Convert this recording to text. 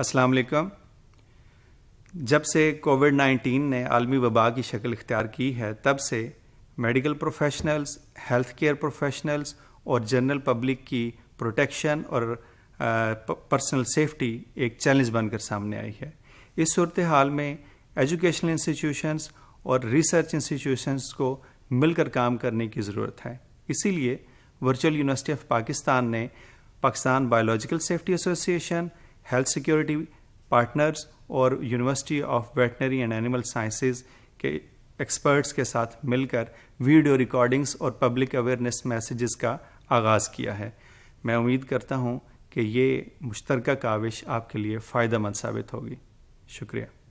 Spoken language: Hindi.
अस्सलाम वालेकुम जब से कोविड नाइन्टीन ने आलमी वबा की शक्ल इख्तियार की है तब से medical professionals health care professionals और जनरल पब्लिक की प्रोटेक्शन और पर्सनल सेफ्टी एक चैलेंज बनकर सामने आई है इस सूरत हाल में एजुकेशनल इंस्टीट्यूशंस और रिसर्च इंस्टीट्यूशंस को मिलकर काम करने की ज़रूरत है इसीलिए वर्चुअल यूनिवर्सिटी ऑफ पाकिस्तान ने Pakistan biological safety association health security partners और university of veterinary and animal sciences के एक्सपर्ट्स के साथ मिलकर वीडियो रिकॉर्डिंग्स और पब्लिक अवेयरनेस मैसेजेस का आगाज़ किया है मैं उम्मीद करता हूँ कि ये मुश्तरक काविश आपके लिए फ़ायदा साबित होगी शुक्रिया